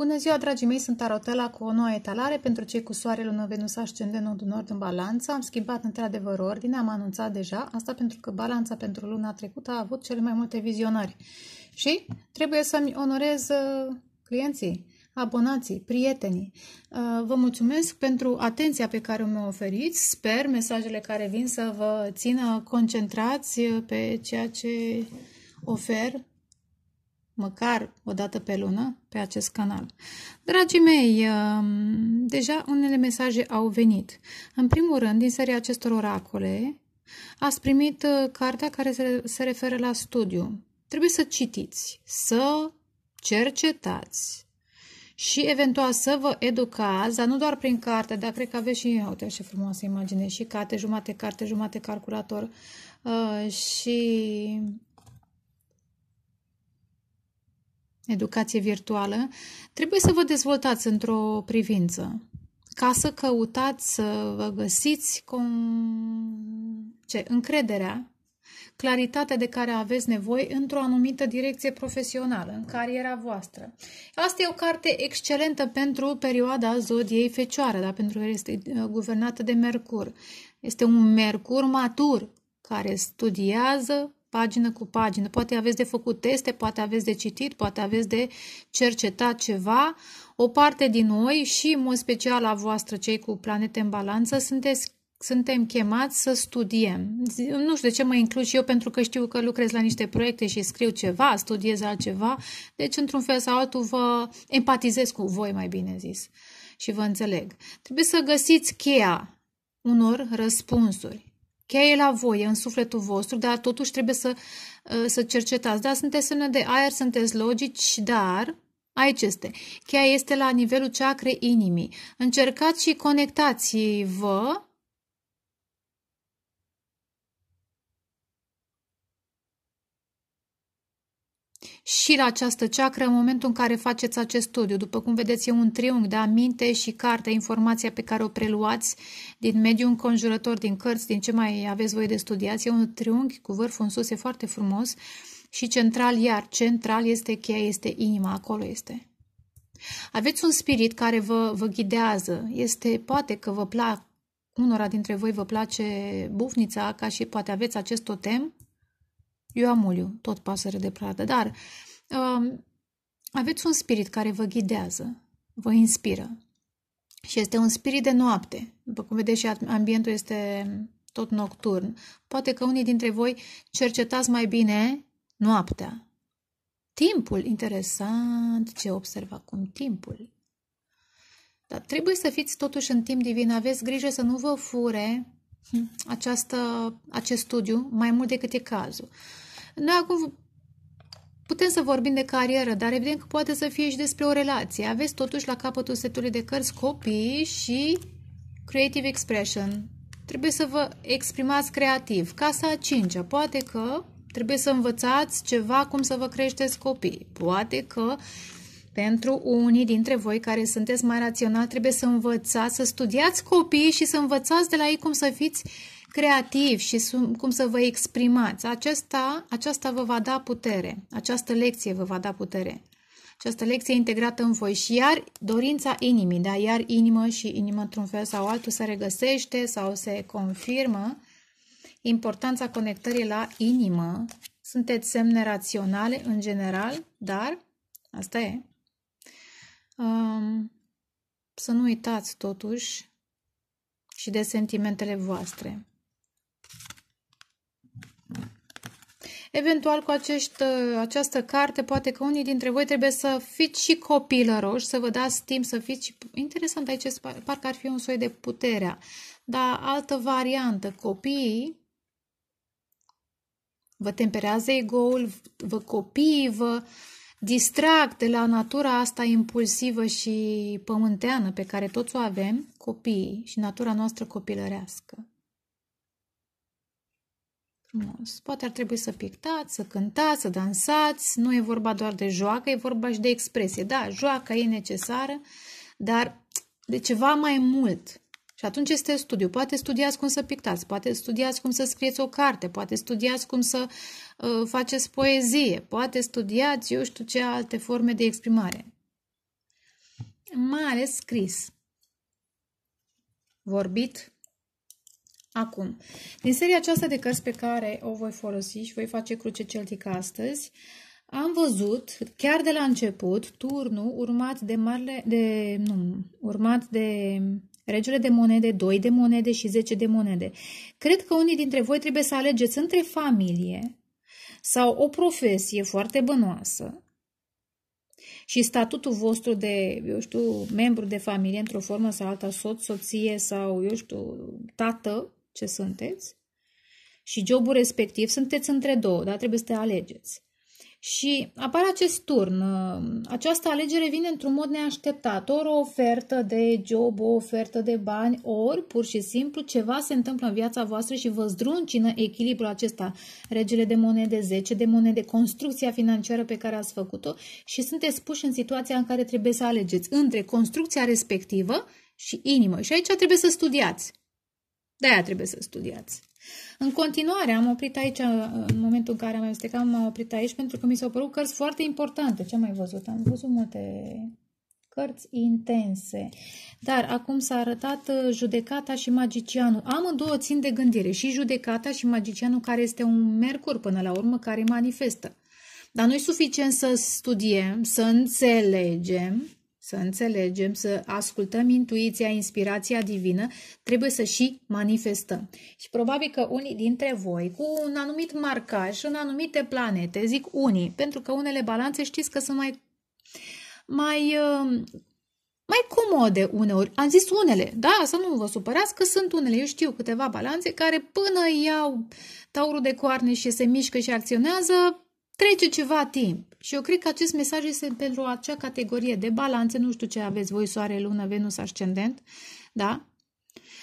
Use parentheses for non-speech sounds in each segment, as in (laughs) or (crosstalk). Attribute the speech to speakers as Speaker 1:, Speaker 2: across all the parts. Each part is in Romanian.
Speaker 1: Bună ziua, dragii mei, sunt Arotela cu o nouă etalare pentru cei cu soarele lună Venus ascendent nodul nord în balanță. Am schimbat într-adevăr ordine, am anunțat deja, asta pentru că balanța pentru luna trecută a avut cele mai multe vizionări. Și trebuie să-mi onorez uh, clienții, abonații, prietenii. Uh, vă mulțumesc pentru atenția pe care mi-o oferiți. Sper mesajele care vin să vă țină concentrați pe ceea ce ofer măcar o dată pe lună pe acest canal. Dragii mei, um, deja unele mesaje au venit. În primul rând, din seria acestor oracole, ați primit uh, cartea care se referă la studiu. Trebuie să citiți, să cercetați și eventual să vă educați, dar nu doar prin carte, dar cred că aveți și, uite ce frumoasă imagine, și carte, jumate carte, jumate calculator uh, și educație virtuală, trebuie să vă dezvoltați într-o privință ca să căutați, să vă găsiți com... ce, încrederea, claritatea de care aveți nevoie într-o anumită direcție profesională, în cariera voastră. Asta e o carte excelentă pentru perioada zodiei fecioară, dar pentru că este uh, guvernată de Mercur. Este un Mercur matur care studiază, pagină cu pagină. Poate aveți de făcut teste, poate aveți de citit, poate aveți de cercetat ceva. O parte din noi și, în mod special, a voastră, cei cu planete în balanță, sunteți suntem chemați să studiem. Nu știu de ce mă includ și eu, pentru că știu că lucrez la niște proiecte și scriu ceva, studiez altceva, deci într-un fel sau altul vă empatizez cu voi, mai bine zis, și vă înțeleg. Trebuie să găsiți cheia unor răspunsuri. Cheia e la voi, e în sufletul vostru, dar totuși trebuie să, uh, să cercetați. Da, sunteți semne de aer, sunteți logici, dar aici este. Cheia este la nivelul ceacre inimii. Încercați și conectați-vă și la această ceacră în momentul în care faceți acest studiu. După cum vedeți, e un triunghi de aminte și carte, informația pe care o preluați din mediul înconjurător, din cărți, din ce mai aveți voi de studiați. E un triunghi cu vârful în sus, e foarte frumos și central, iar central este cheia, este inima, acolo este. Aveți un spirit care vă, vă ghidează, este, poate că vă plac, unora dintre voi vă place bufnița, ca și poate aveți acest totem, eu am tot pasăre de pradă, dar uh, aveți un spirit care vă ghidează, vă inspiră. Și este un spirit de noapte. După cum vedeți și ambientul este tot nocturn. Poate că unii dintre voi cercetați mai bine noaptea. Timpul, interesant ce observ acum, timpul. Dar trebuie să fiți totuși în timp divin, aveți grijă să nu vă fure hm, această, acest studiu mai mult decât e cazul. Noi acum putem să vorbim de carieră, dar evident că poate să fie și despre o relație. Aveți totuși la capătul setului de cărți copii și creative expression. Trebuie să vă exprimați creativ. Casa a cincea. Poate că trebuie să învățați ceva cum să vă creșteți copii. Poate că pentru unii dintre voi care sunteți mai rațional, trebuie să învățați, să studiați copiii și să învățați de la ei cum să fiți uh, creativi și cum să vă exprimați. Acesta, aceasta vă va da putere. Această lecție vă va da putere. Această lecție integrată în voi și iar dorința inimii, da? iar inimă și inimă într-un fel sau altul se regăsește sau se confirmă importanța conectării la inimă. Sunteți semne raționale în general, dar asta e. Um, să nu uitați totuși și de sentimentele voastre. Eventual cu acești, uh, această carte, poate că unii dintre voi trebuie să fiți și copilăroși, să vă dați timp să fiți și... Interesant aici, parcă ar fi un soi de puterea, dar altă variantă, copiii vă temperează ego-ul, vă copiii vă distrag de la natura asta impulsivă și pământeană pe care toți o avem, copiii și natura noastră copilărească frumos. Poate ar trebui să pictați, să cântați, să dansați. Nu e vorba doar de joacă, e vorba și de expresie. Da, joaca e necesară, dar de ceva mai mult. Și atunci este studiu. Poate studiați cum să pictați, poate studiați cum să scrieți o carte, poate studiați cum să uh, faceți poezie, poate studiați, eu știu ce alte forme de exprimare. Mai ales scris. Vorbit, Acum, din seria aceasta de cărți pe care o voi folosi și voi face cruce celtică astăzi, am văzut chiar de la început turnul urmat de marele, de, nu, urmat de regele de monede, 2 de monede și 10 de monede. Cred că unii dintre voi trebuie să alegeți între familie sau o profesie foarte bănoasă și statutul vostru de, eu știu, membru de familie într-o formă sau alta, soț, soție sau, eu știu, tată, ce sunteți și jobul respectiv, sunteți între două, dar trebuie să te alegeți. Și apare acest turn. Această alegere vine într-un mod neașteptat. Ori o ofertă de job, o ofertă de bani, ori pur și simplu ceva se întâmplă în viața voastră și vă zdruncină echilibrul acesta. Regele de monede 10, de monede, construcția financiară pe care ați făcut-o și sunteți puși în situația în care trebuie să alegeți între construcția respectivă și inimă. Și aici trebuie să studiați. De-aia trebuie să studiați. În continuare, am oprit aici, în momentul în care am amestecat, m-am oprit aici pentru că mi s-au părut cărți foarte importante. Ce am mai văzut? Am văzut multe cărți intense. Dar acum s-a arătat uh, Judecata și Magicianul. Amândouă țin de gândire, și Judecata și Magicianul, care este un mercur până la urmă, care manifestă. Dar nu e suficient să studiem, să înțelegem, să înțelegem, să ascultăm intuiția, inspirația divină, trebuie să și manifestăm. Și probabil că unii dintre voi, cu un anumit marcaj în anumite planete, zic unii, pentru că unele balanțe știți că sunt mai, mai, uh, mai comode uneori. Am zis unele, da, să nu vă supărați că sunt unele. Eu știu câteva balanțe care până iau taurul de coarne și se mișcă și acționează, trece ceva timp. Și eu cred că acest mesaj este pentru acea categorie de balanțe, nu știu ce aveți voi, soare, lună, venus, ascendent, da?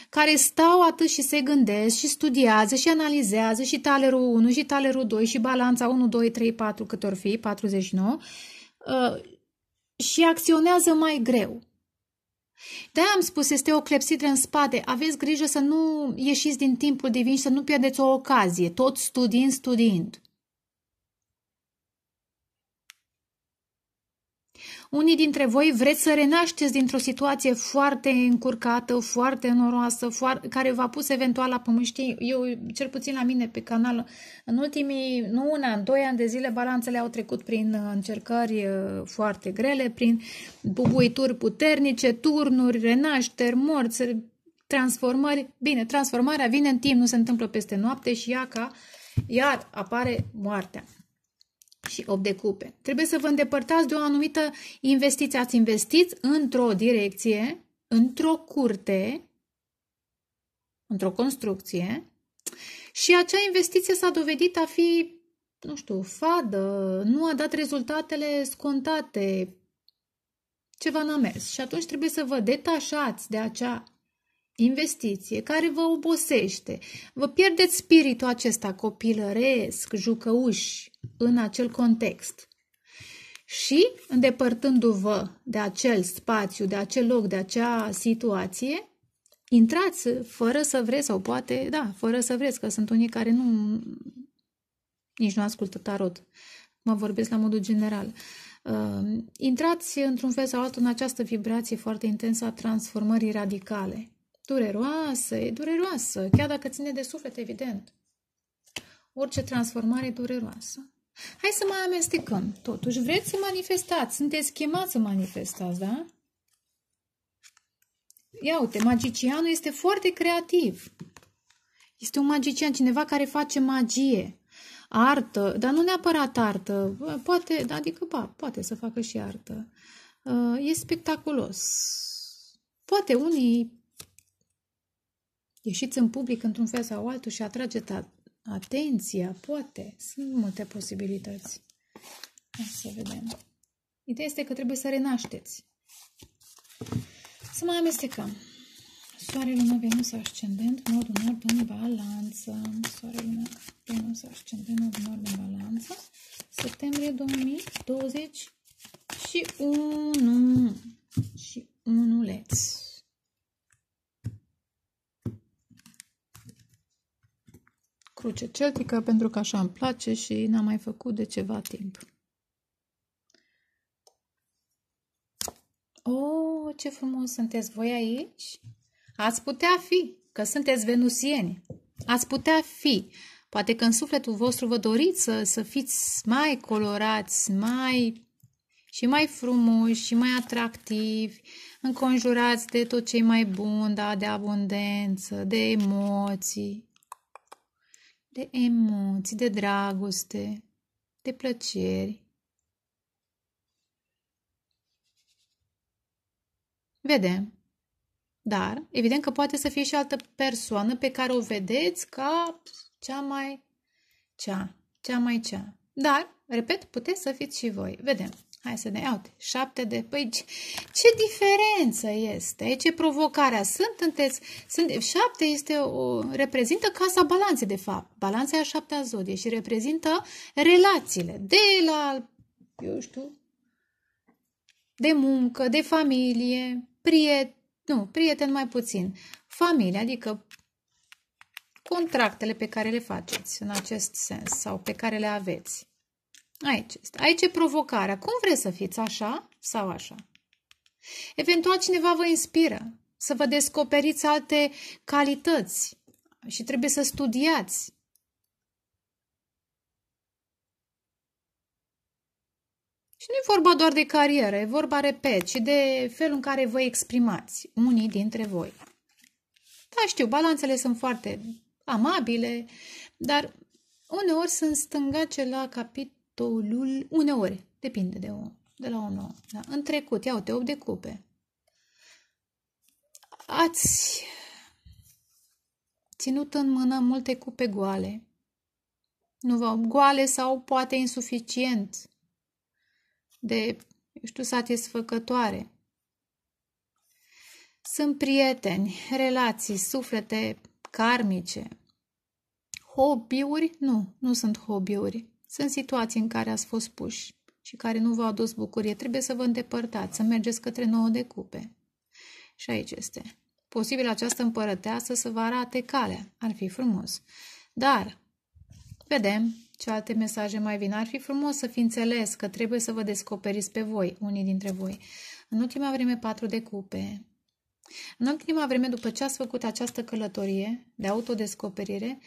Speaker 1: care stau atât și se gândesc și studiază și analizează și talerul 1 și talerul 2 și balanța 1, 2, 3, 4, câte ori fi, 49, uh, și acționează mai greu. de am spus, este o clepsidră în spate. Aveți grijă să nu ieșiți din timpul divin și să nu pierdeți o ocazie, tot studiind, studiind. Unii dintre voi vreți să renașteți dintr-o situație foarte încurcată, foarte noroasă, foarte, care v-a pus eventual la pământ. Știi, eu, cel puțin la mine pe canal, în ultimii, nu un an, doi ani de zile, balanțele au trecut prin uh, încercări uh, foarte grele, prin bubuituri puternice, turnuri, renașteri, morți, transformări. Bine, transformarea vine în timp, nu se întâmplă peste noapte și ea ca iar apare moartea și 8 de cupe. Trebuie să vă îndepărtați de o anumită investiție. Ați investit într-o direcție, într-o curte, într-o construcție și acea investiție s-a dovedit a fi, nu știu, fadă, nu a dat rezultatele scontate, ceva n-a mers. Și atunci trebuie să vă detașați de acea investiție care vă obosește. Vă pierdeți spiritul acesta copilăresc, jucăuși, în acel context. Și îndepărtându-vă de acel spațiu, de acel loc, de acea situație, intrați fără să vreți sau poate, da, fără să vreți, că sunt unii care nu, nici nu ascultă tarot. Mă vorbesc la modul general. Uh, intrați într-un fel sau altul în această vibrație foarte intensă a transformării radicale. Dureroasă, e dureroasă, chiar dacă ține de suflet, evident. Orice transformare e dureroasă. Hai să mai amestecăm. Totuși, vreți să manifestați, sunteți chemați să manifestați, da? Ia uite, magicianul este foarte creativ. Este un magician, cineva care face magie, artă, dar nu neapărat artă, poate, adică, ba, poate să facă și artă. Uh, e spectaculos. Poate unii ieșiți în public într-un fel sau altul și atrageți. Atenția, poate. Sunt multe posibilități. Hai să vedem. Ideea este că trebuie să renașteți. Să mai amestecăm. Soare, Luna, Venus, Ascendent, Nodul Nord în balanță. Soare, Luna, Venus, Ascendent, Nodul Nord în balanță. Septembrie 2021. Și unuleț. cruce celtică pentru că așa îmi place și n-am mai făcut de ceva timp. O, oh, ce frumos sunteți voi aici! Ați putea fi, că sunteți venusieni. Ați putea fi. Poate că în sufletul vostru vă doriți să, să fiți mai colorați, mai și mai frumoși și mai atractivi, înconjurați de tot ce e mai bun, da, de abundență, de emoții de emoții, de dragoste, de plăceri. Vedem. Dar, evident că poate să fie și altă persoană pe care o vedeți ca cea mai cea, cea mai cea. Dar, repet, puteți să fiți și voi. Vedem. Hai să ne iau, Șapte de... Păi ce, diferență este? Ce provocarea sunt? Sunteți, sunt șapte, este o, reprezintă casa balanței, de fapt. Balanța e a șaptea zodie și reprezintă relațiile. De la, eu știu, de muncă, de familie, prieten, nu, prieten mai puțin. Familie, adică contractele pe care le faceți în acest sens sau pe care le aveți. Aici este. Aici e provocarea. Cum vreți să fiți? Așa sau așa? Eventual cineva vă inspiră să vă descoperiți alte calități și trebuie să studiați. Și nu e vorba doar de carieră, e vorba, repet, și de felul în care vă exprimați unii dintre voi. Da, știu, balanțele sunt foarte amabile, dar uneori sunt stângace la capit toulul, uneori, depinde de, om, de la om la om. Da? În trecut, iau te 8 de cupe. Ați ținut în mână multe cupe goale, nu vă, goale sau poate insuficient de, știu, satisfăcătoare. Sunt prieteni, relații, suflete karmice. Hobby-uri? Nu, nu sunt hobby-uri. Sunt situații în care ați fost puși și care nu v-au adus bucurie. Trebuie să vă îndepărtați, să mergeți către nouă de cupe. Și aici este. Posibil această împărăteasă să vă arate calea. Ar fi frumos. Dar, vedem ce alte mesaje mai vin. Ar fi frumos să fi înțeles că trebuie să vă descoperiți pe voi, unii dintre voi. În ultima vreme, patru de cupe. În ultima vreme, după ce ați făcut această călătorie de autodescoperire,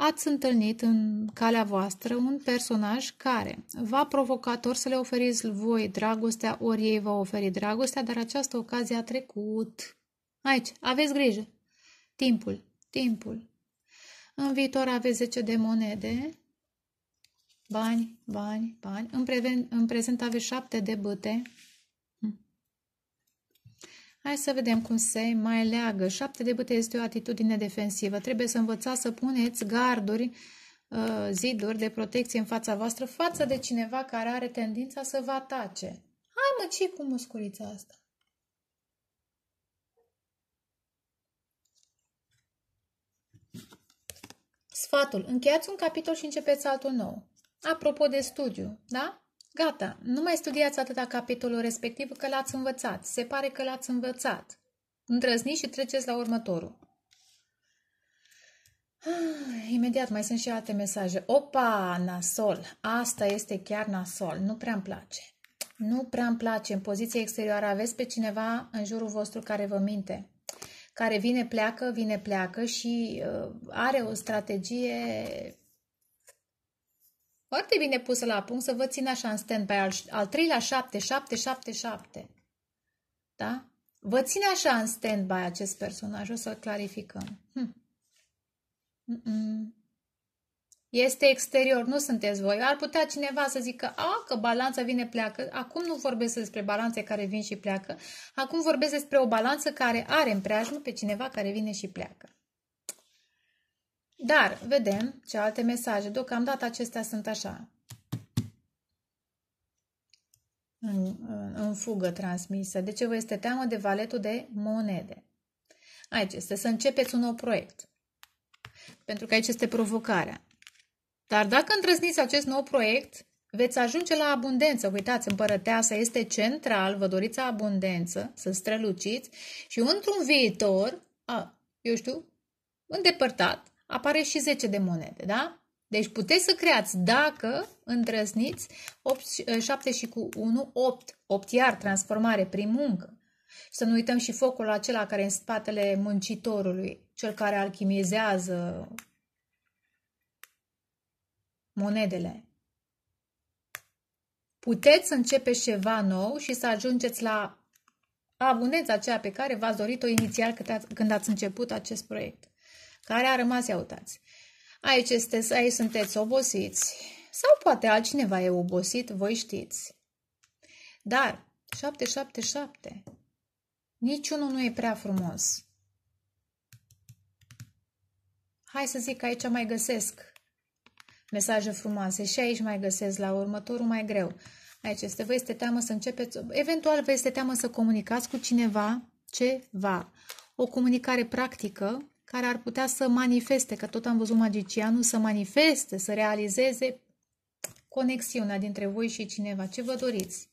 Speaker 1: ați întâlnit în calea voastră un personaj care v-a provocat ori să le oferiți voi dragostea, ori ei vă oferi dragostea, dar această ocazie a trecut. Aici, aveți grijă. Timpul, timpul. În viitor aveți 10 de monede, bani, bani, bani. În, preven, în prezent aveți 7 de băte, Hai să vedem cum se mai leagă. Șapte de bâte este o atitudine defensivă. Trebuie să învățați să puneți garduri, uh, ziduri de protecție în fața voastră față de cineva care are tendința să vă atace. Hai mă, ce cu musculița asta? Sfatul. Încheiați un capitol și începeți altul nou. Apropo de studiu, da? Gata, nu mai studiați atâta capitolul respectiv că l-ați învățat. Se pare că l-ați învățat. Îndrăzniți și treceți la următorul. Ah, imediat mai sunt și alte mesaje. Opa, nasol! Asta este chiar nasol. Nu prea-mi place. Nu prea-mi place. În poziție exterioară aveți pe cineva în jurul vostru care vă minte. Care vine, pleacă, vine, pleacă și uh, are o strategie foarte bine pusă la punct să vă țin așa în stand-by al, al 3 la 7, 7, 7, 7. Da? Vă țin așa în stand-by acest personaj, o să-l clarificăm. Hm. Mm -mm. Este exterior, nu sunteți voi. Ar putea cineva să zică, a, că balanța vine, pleacă. Acum nu vorbesc despre balanțe care vin și pleacă. Acum vorbesc despre o balanță care are în preajmă pe cineva care vine și pleacă. Dar vedem ce alte mesaje. Deocamdată acestea sunt așa. În, în, în fugă transmisă. De ce vă este teamă de valetul de monede? Aici este să începeți un nou proiect. Pentru că aici este provocarea. Dar dacă îndrăzniți acest nou proiect, veți ajunge la abundență. Uitați, împărăteasa este central, vă doriți abundență, să străluciți și într-un viitor, a, eu știu, îndepărtat, apare și 10 de monede, da? Deci puteți să creați, dacă îndrăzniți, 8, 7 eh, și cu 1, 8. 8 iar, transformare prin muncă. Să nu uităm și focul acela care în spatele muncitorului, cel care alchimizează monedele. Puteți să începeți ceva nou și să ajungeți la abundența aceea pe care v-ați dorit-o inițial când ați început acest proiect care a rămas uitați, Aici, este, aici sunteți obosiți sau poate altcineva e obosit, voi știți. Dar 777, niciunul nu e prea frumos. Hai să zic că aici mai găsesc mesaje frumoase și aici mai găsesc, la următorul mai greu. Aici este, vă este teamă să începeți, eventual vă este teamă să comunicați cu cineva ceva. O comunicare practică care ar putea să manifeste, că tot am văzut magicianul, să manifeste, să realizeze conexiunea dintre voi și cineva. Ce vă doriți?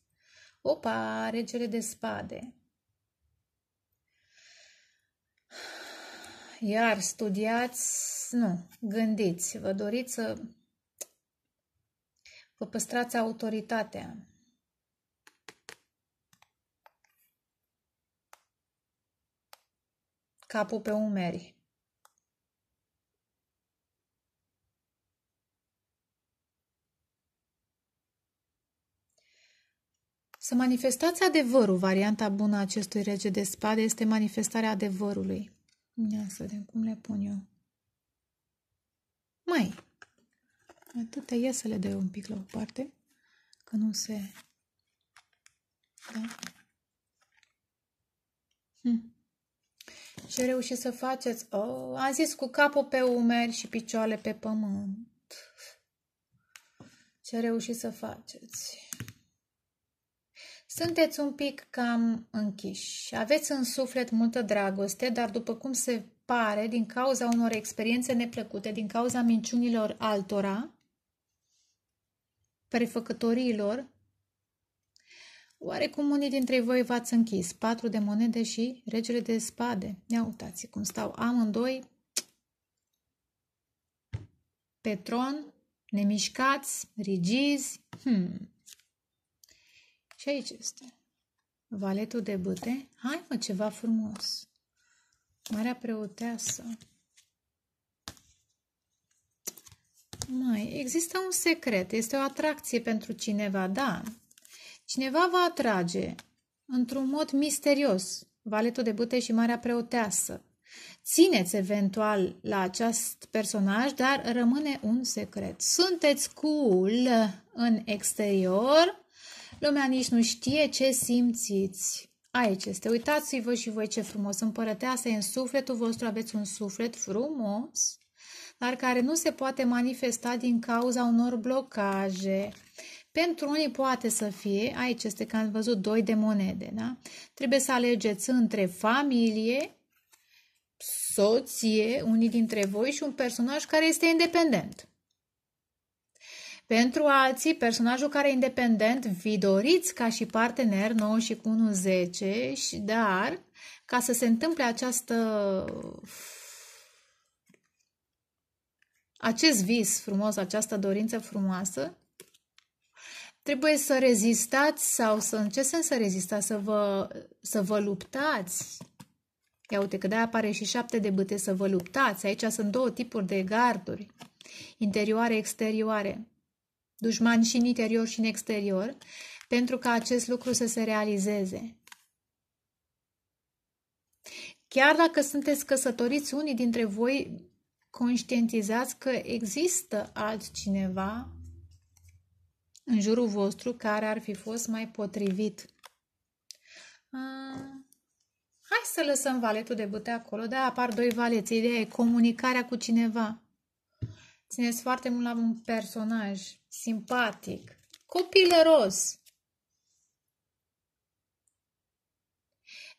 Speaker 1: Opa, regele de spade. Iar studiați, nu, gândiți, vă doriți să vă păstrați autoritatea. Capul pe umeri. Să manifestați adevărul. Varianta bună a acestui rege de spade este manifestarea adevărului. Ia să vedem cum le pun eu. Mai. Atâtea ia să le dai un pic la o parte, că nu se... Da? Hm. Ce reușiți să faceți? Oh, am zis cu capul pe umeri și picioarele pe pământ. Ce reușiți să faceți? Sunteți un pic cam închiși. Aveți în suflet multă dragoste, dar după cum se pare, din cauza unor experiențe neplăcute, din cauza minciunilor altora, prefăcătorilor, oarecum unii dintre voi v-ați închis. Patru de monede și regele de spade. Ia uitați cum stau amândoi Petron, tron, nemișcați, rigizi. Hmm ce aici este? Valetul de bâte? Hai mă, ceva frumos! Marea preoteasă. Mai, există un secret, este o atracție pentru cineva, da. Cineva va atrage într-un mod misterios valetul de bute și marea preoteasă. Țineți eventual la acest personaj, dar rămâne un secret. Sunteți cool în exterior, Lumea nici nu știe ce simțiți. Aici este. Uitați-vă și voi ce frumos. Împărăteasa e în sufletul vostru. Aveți un suflet frumos, dar care nu se poate manifesta din cauza unor blocaje. Pentru unii poate să fie, aici este că am văzut doi de monede, da? Trebuie să alegeți între familie, soție, unii dintre voi și un personaj care este independent. Pentru alții, personajul care e independent, vi doriți ca și partener 9 și cu 1, 10, și, dar ca să se întâmple această acest vis frumos, această dorință frumoasă, trebuie să rezistați sau să în ce sens să rezistați, să vă, să vă luptați. Ia uite că de apare și șapte de bâte, să vă luptați. Aici sunt două tipuri de garduri, interioare, exterioare dușmani și în interior și în exterior, pentru ca acest lucru să se realizeze. Chiar dacă sunteți căsătoriți, unii dintre voi conștientizați că există altcineva în jurul vostru care ar fi fost mai potrivit. Hai să lăsăm valetul de bute acolo, da, apar doi valeți. Ideea e comunicarea cu cineva. Țineți foarte mult la un personaj simpatic, copilăros.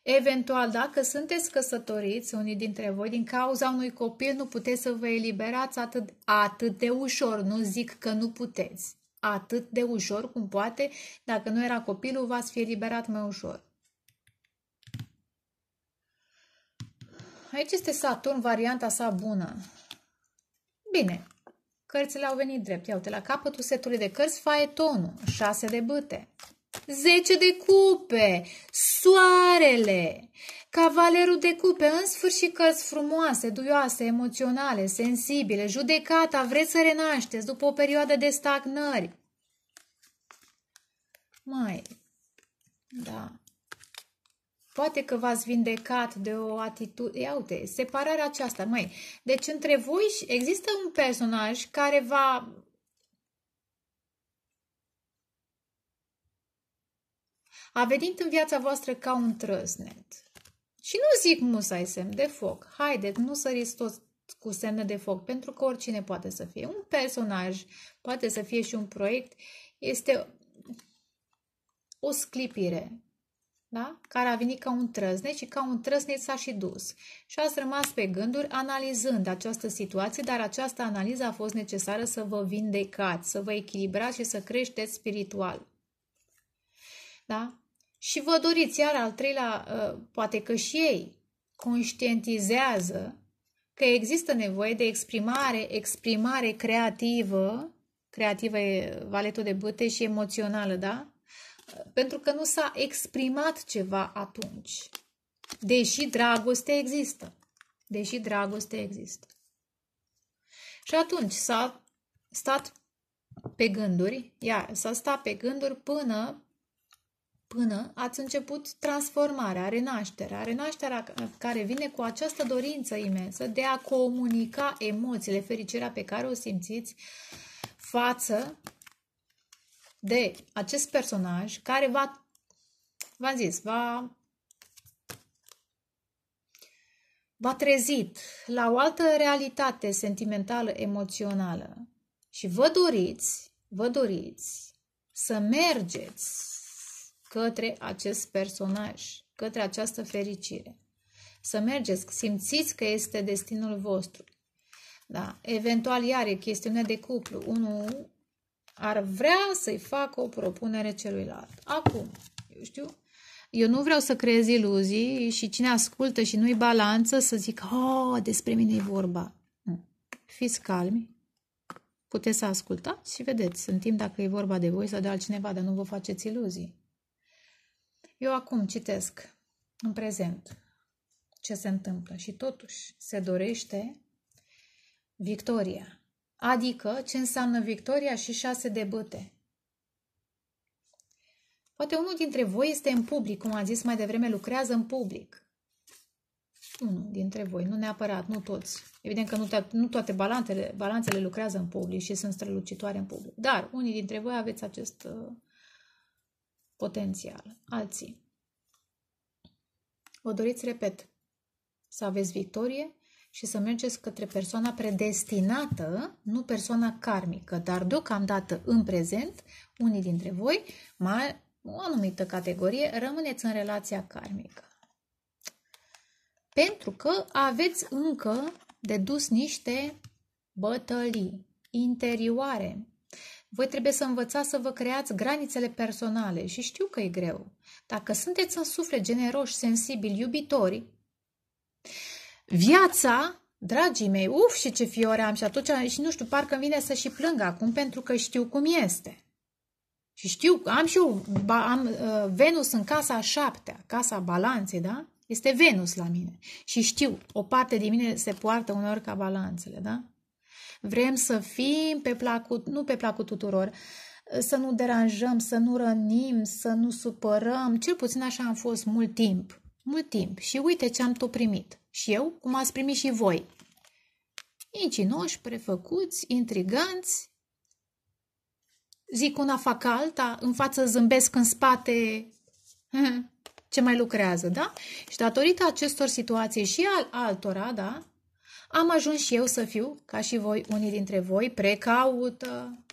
Speaker 1: Eventual, dacă sunteți căsătoriți, unii dintre voi, din cauza unui copil, nu puteți să vă eliberați atât, atât de ușor. Nu zic că nu puteți. Atât de ușor cum poate, dacă nu era copilul, v-ați fi eliberat mai ușor. Aici este Saturn, varianta sa bună. Bine, Cărțile au venit drept. Iau de la capătul setului de cărți, faetonul, șase de băte, zece de cupe, soarele, cavalerul de cupe, în sfârșit cărți frumoase, duioase, emoționale, sensibile, judecata, vreți să renașteți după o perioadă de stagnări. Mai, da, Poate că v-ați vindecat de o atitudine, ia uite, separarea aceasta, măi. Deci între voi există un personaj care va a venit în viața voastră ca un trăsnet. Și nu zic musai semn de foc. Haideți, nu săriți toți cu semne de foc, pentru că oricine poate să fie un personaj, poate să fie și un proiect, este o sclipire da? care a venit ca un trăsnet și ca un trăsnet s-a și dus. Și ați rămas pe gânduri analizând această situație, dar această analiză a fost necesară să vă vindecați, să vă echilibrați și să creșteți spiritual. Da? Și vă doriți, iar al treilea, uh, poate că și ei conștientizează că există nevoie de exprimare, exprimare creativă, creativă e valetul de bâte și emoțională, da? pentru că nu s-a exprimat ceva atunci. Deși dragoste există. Deși dragoste există. Și atunci s-a stat pe gânduri, ia, s-a stat pe gânduri până până ați început transformarea, renașterea, renașterea care vine cu această dorință imensă de a comunica emoțiile, fericirea pe care o simțiți față de acest personaj care va, v-am zis, va, va trezit la o altă realitate sentimentală, emoțională și vă doriți, vă doriți să mergeți către acest personaj, către această fericire. Să mergeți, simțiți că este destinul vostru. Da? Eventual, iar e chestiune de cuplu. Unul ar vrea să-i facă o propunere celuilalt. Acum, eu știu, eu nu vreau să creez iluzii și cine ascultă și nu-i balanță să zică, oh, despre mine e vorba. Nu. Fiți calmi, puteți să ascultați și vedeți în timp dacă e vorba de voi sau de altcineva, dar nu vă faceți iluzii. Eu acum citesc în prezent ce se întâmplă și totuși se dorește victoria adică ce înseamnă victoria și șase de băte. Poate unul dintre voi este în public, cum a zis mai devreme, lucrează în public. Unul dintre voi, nu neapărat, nu toți. Evident că nu, to- nu toate balanțele, balanțele lucrează în public și sunt strălucitoare în public. Dar unii dintre voi aveți acest uh, potențial, alții. Vă doriți, repet, să aveți victorie și să mergeți către persoana predestinată, nu persoana karmică, dar deocamdată în prezent, unii dintre voi, mai o anumită categorie, rămâneți în relația karmică. Pentru că aveți încă de dus niște bătălii interioare. Voi trebuie să învățați să vă creați granițele personale și știu că e greu. Dacă sunteți în suflet generoși, sensibili, iubitori, Viața, dragii mei, uf și ce fiore am și atunci, și nu știu, parcă îmi vine să și plâng acum pentru că știu cum este. Și știu, am și eu, am uh, Venus în casa a șaptea, casa balanței, da? Este Venus la mine. Și știu, o parte din mine se poartă uneori ca balanțele, da? Vrem să fim pe placut, nu pe placul tuturor, să nu deranjăm, să nu rănim, să nu supărăm, cel puțin așa am fost mult timp mult timp și uite ce am tu primit. Și eu, cum ați primit și voi. Incinoși, prefăcuți, intriganți, zic una, fac alta, în față zâmbesc, în spate, (laughs) ce mai lucrează, da? Și datorită acestor situații și al altora, da, am ajuns și eu să fiu, ca și voi, unii dintre voi, precaută,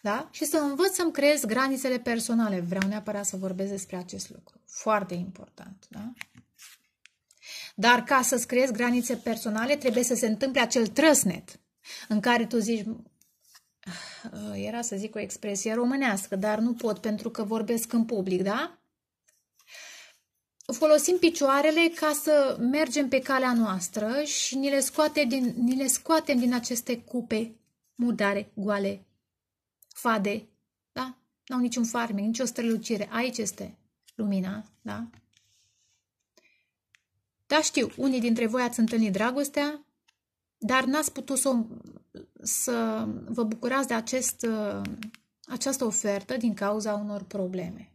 Speaker 1: da? și să învăț să-mi creez granițele personale. Vreau neapărat să vorbesc despre acest lucru. Foarte important. Da? Dar ca să-ți creezi granițe personale, trebuie să se întâmple acel trăsnet în care tu zici, ah, era să zic o expresie românească, dar nu pot pentru că vorbesc în public, da? Folosim picioarele ca să mergem pe calea noastră și ni le, scoate din, ni le scoatem din aceste cupe murdare, goale, fade, da? N-au niciun farmec, nicio strălucire. Aici este lumina, da? Da, știu, unii dintre voi ați întâlnit dragostea, dar n-ați putut să, să vă bucurați de acest, această ofertă din cauza unor probleme.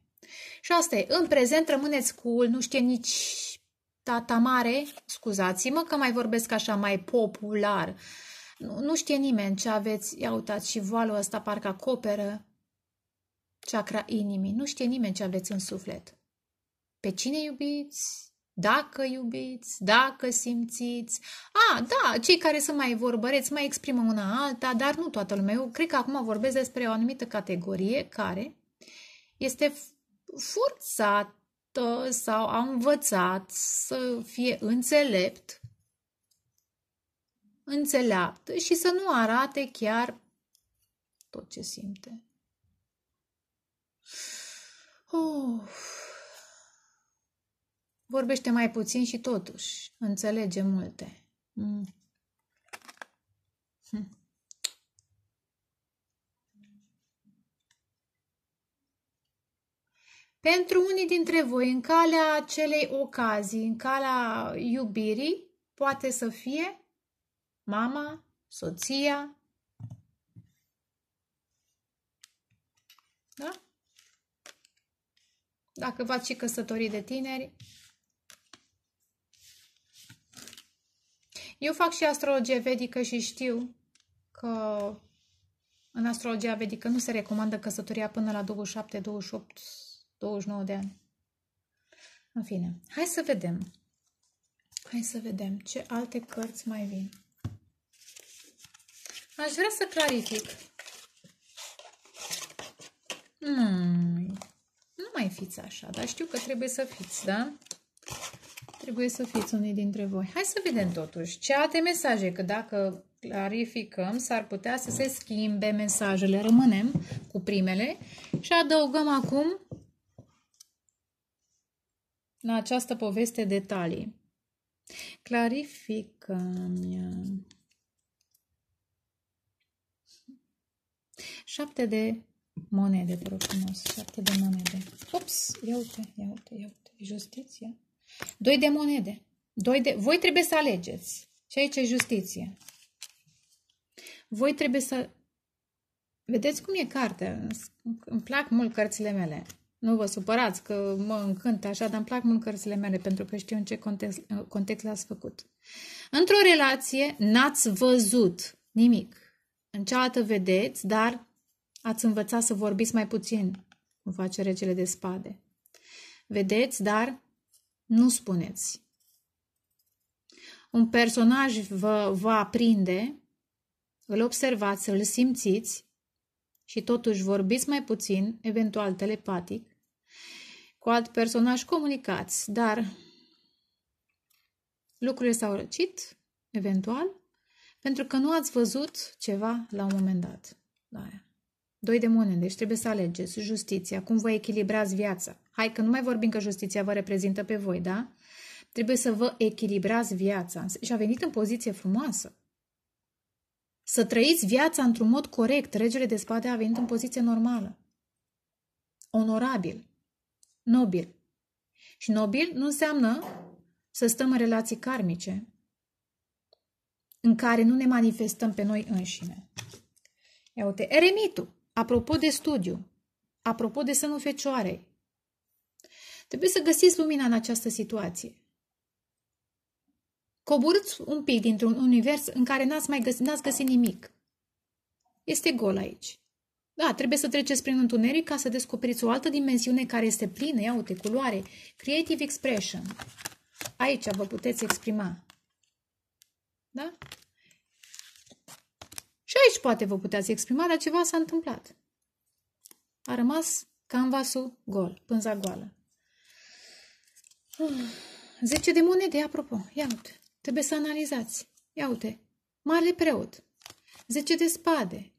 Speaker 1: Și asta e. În prezent rămâneți cu nu știe nici tata mare, scuzați-mă că mai vorbesc așa mai popular, nu știe nimeni ce aveți, ia uitați, și voalul ăsta parcă acoperă chakra inimii. Nu știe nimeni ce aveți în suflet. Pe cine iubiți? Dacă iubiți? Dacă simțiți? A, da, cei care sunt mai vorbăreți mai exprimă una alta, dar nu toată lumea. Eu cred că acum vorbesc despre o anumită categorie care este forțată sau a învățat să fie înțelept înțeleaptă și să nu arate chiar tot ce simte. Uf. Vorbește mai puțin și totuși înțelege multe. Mm. Hm. Pentru unii dintre voi, în calea acelei ocazii, în calea iubirii, poate să fie mama, soția. Da? Dacă v-ați și căsătorii de tineri. Eu fac și astrologie vedică și știu că în astrologia vedică nu se recomandă căsătoria până la 27, 28, 29 de ani. În fine, hai să vedem. Hai să vedem ce alte cărți mai vin. Aș vrea să clarific. Nu, nu mai fiți așa, dar știu că trebuie să fiți, da? Trebuie să fiți unii dintre voi. Hai să vedem totuși ce alte mesaje, că dacă clarificăm, s-ar putea să se schimbe mesajele. Rămânem cu primele și adăugăm acum la această poveste detalii. Clarificăm. 7 de monede, vă rog frumos. 7 de monede. Ups, ia uite, ia uite, ia uite. Justiție. 2 de monede. Doi de... Voi trebuie să alegeți. Și aici e justiție. Voi trebuie să... Vedeți cum e cartea. Îmi plac mult cărțile mele. Nu vă supărați că mă încântă așa, dar îmi plac mult cărțile mele pentru că știu în ce context, context l-ați făcut. Într-o relație n-ați văzut nimic. În cealaltă vedeți, dar Ați învățat să vorbiți mai puțin, cum face regele de spade. Vedeți, dar nu spuneți. Un personaj vă va aprinde, îl observați, îl simțiți și totuși vorbiți mai puțin, eventual telepatic, cu alt personaj comunicați, dar lucrurile s-au răcit, eventual, pentru că nu ați văzut ceva la un moment dat. Da. Doi de monede, deci trebuie să alegeți justiția, cum vă echilibrați viața. Hai că nu mai vorbim că justiția vă reprezintă pe voi, da? Trebuie să vă echilibrați viața. Și a venit în poziție frumoasă. Să trăiți viața într-un mod corect. Regele de spade a venit în poziție normală. Onorabil. Nobil. Și nobil nu înseamnă să stăm în relații karmice în care nu ne manifestăm pe noi înșine. Ia uite, eremitul. Apropo de studiu, apropo de sânul fecioarei, trebuie să găsiți lumina în această situație. Coborâți un pic dintr-un univers în care n-ați, mai găsit, n-ați găsit nimic. Este gol aici. Da, trebuie să treceți prin întuneric ca să descoperiți o altă dimensiune care este plină, ia uite, culoare, creative expression. Aici vă puteți exprima. Da? Și aici poate vă puteți exprima, dar ceva s-a întâmplat. A rămas canvasul gol, pânza goală. Ah, zece 10 de monede, apropo, ia uite, trebuie să analizați. Ia uite, marele preot, 10 de spade.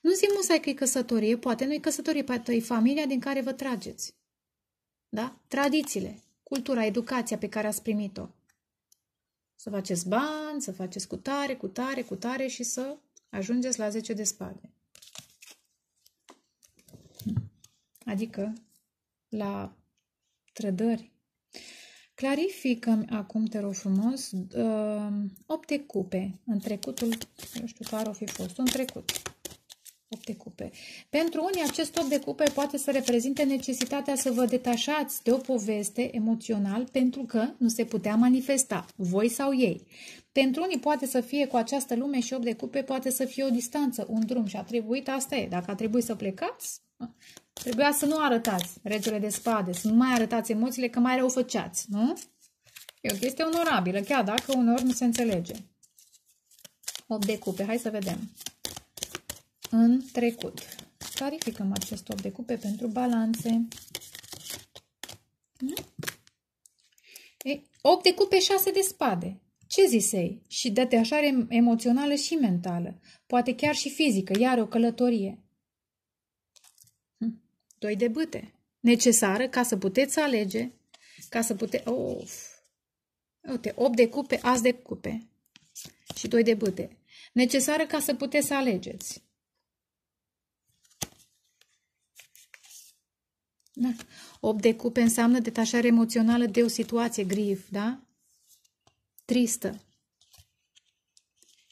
Speaker 1: Nu zic musai că e căsătorie, poate nu e căsătorie, poate e familia din care vă trageți. Da? Tradițiile, cultura, educația pe care ați primit-o. Să faceți bani, să faceți cu tare, cu tare, cu tare și să Ajungeți la 10 de spade. Adică la trădări. Clarificăm acum, te rog frumos, 8 uh, cupe în trecutul, nu știu care o fi fost, un trecut. 8 de cupe. Pentru unii, acest 8 de cupe poate să reprezinte necesitatea să vă detașați de o poveste emoțional pentru că nu se putea manifesta, voi sau ei. Pentru unii poate să fie cu această lume și 8 de cupe poate să fie o distanță, un drum și a trebuit, asta e, dacă a trebuit să plecați, trebuia să nu arătați regele de spade, să nu mai arătați emoțiile, că mai rău făceați, nu? E o chestie onorabilă, chiar dacă uneori nu se înțelege. 8 de cupe, hai să vedem în trecut. Clarificăm acest 8 de cupe pentru balanțe. 8 de cupe, 6 de spade. Ce zisei? Și dă așa emoțională și mentală, poate chiar și fizică, iar o călătorie. 2 hm. de bâte. Necesară ca să puteți alege, ca să puteți... Of! Uite, 8 de cupe, azi de cupe și 2 de bâte. Necesară ca să puteți să alegeți. Da. 8 de cupe înseamnă detașare emoțională de o situație griv, da? Tristă.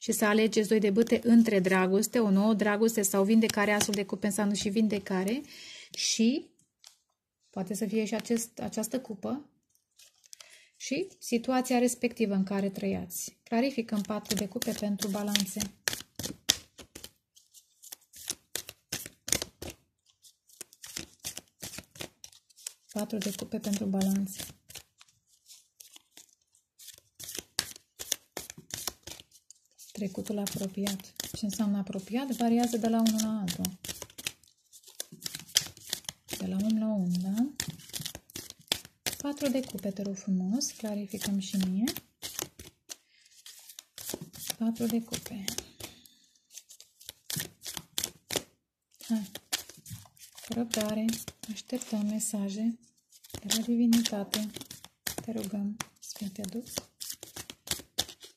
Speaker 1: Și să alegeți doi de bâte între dragoste, o nouă dragoste sau vindecare, asul de cupe înseamnă și vindecare. Și poate să fie și acest, această cupă. Și situația respectivă în care trăiați. Clarificăm patru de cupe pentru balanțe. Patru de cupe pentru balanță. Trecutul apropiat. Ce înseamnă apropiat? Variază de la unul la altul. De la un la unul. da? Patru de cupe, te rog frumos. Clarificăm și mie. Patru de cupe. Hai. Răbdare. Așteptăm mesaje de la Divinitate. Te rugăm, Sfinte Duh,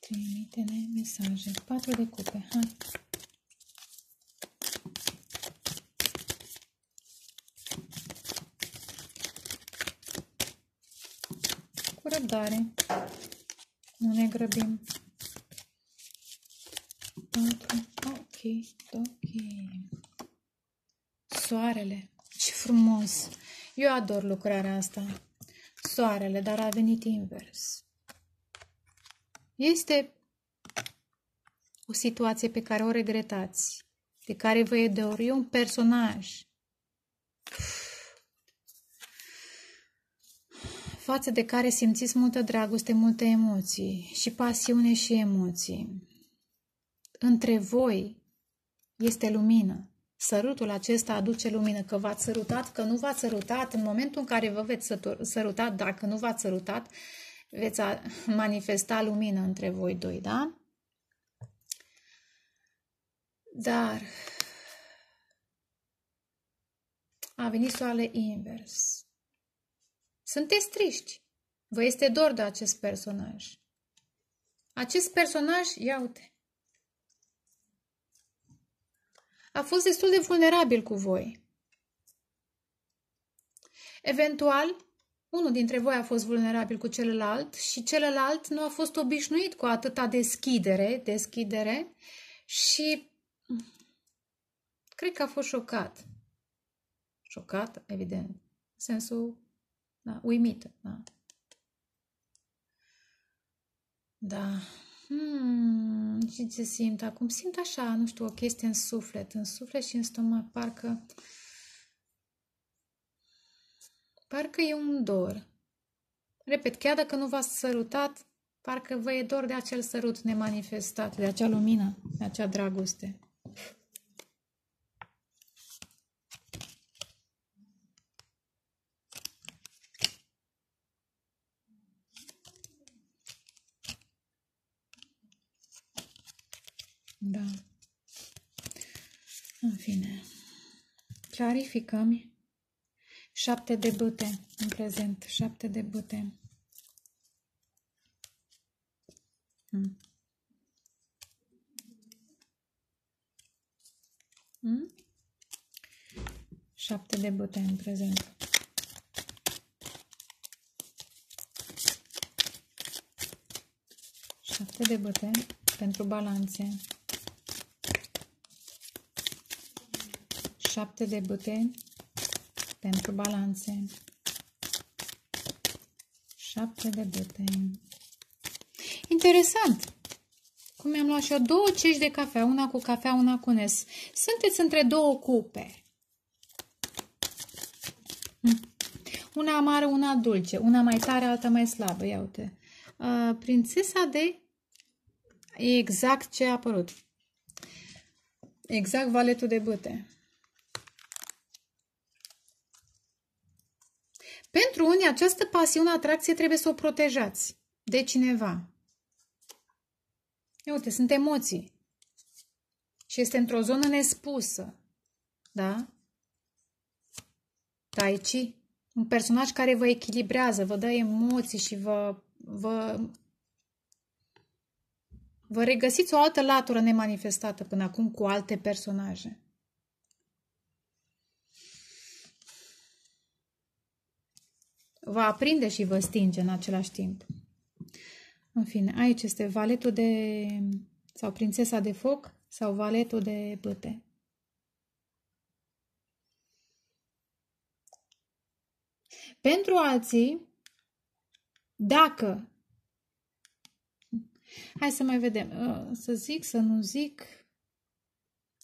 Speaker 1: trimite-ne mesaje. Patru de cupe, hai! Cu răbdare, nu ne grăbim. Patru, ok, ok. Soarele eu ador lucrarea asta. Soarele, dar a venit invers. Este o situație pe care o regretați, de care vă e dor. E un personaj. față de care simțiți multă dragoste, multe emoții și pasiune și emoții. Între voi este lumină. Sărutul acesta aduce lumină, că v-ați sărutat, că nu v-ați sărutat. În momentul în care vă veți săruta, dacă nu v-ați sărutat, veți manifesta lumină între voi doi, da? Dar a venit soale invers. Sunteți triști. Vă este dor de acest personaj. Acest personaj, iau-te. a fost destul de vulnerabil cu voi. Eventual, unul dintre voi a fost vulnerabil cu celălalt și celălalt nu a fost obișnuit cu atâta deschidere, deschidere și cred că a fost șocat. Șocat, evident. În sensul, da, uimită, da. Da. Hmm, și ce simt acum? Simt așa, nu știu, o chestie în suflet, în suflet și în stomac, parcă... Parcă e un dor. Repet, chiar dacă nu v-ați sărutat, parcă vă e dor de acel sărut nemanifestat, de acea lumină, de acea dragoste. Da. În fine. Clarificăm. Șapte de bâte în prezent. Șapte de bâte. Hmm. Hmm? Șapte de bâte în prezent. Șapte de bâte pentru balanțe. șapte de băte pentru balanțe. șapte de băte. Interesant! Cum mi-am luat și eu două cești de cafea, una cu cafea, una cu nes. Sunteți între două cupe. Hm. Una amară, una dulce, una mai tare, alta mai slabă. Ia uite. prințesa de... exact ce a apărut. Exact valetul de bâte. Pentru unii, această pasiune, atracție, trebuie să o protejați de cineva. Uite, sunt emoții. Și este într-o zonă nespusă. Da? Tai Chi. Un personaj care vă echilibrează, vă dă emoții și vă, vă, vă regăsiți o altă latură nemanifestată până acum cu alte personaje. vă aprinde și vă stinge în același timp. În fine, aici este valetul de... sau prințesa de foc sau valetul de băte. Pentru alții, dacă... Hai să mai vedem, uh, să zic, să nu zic...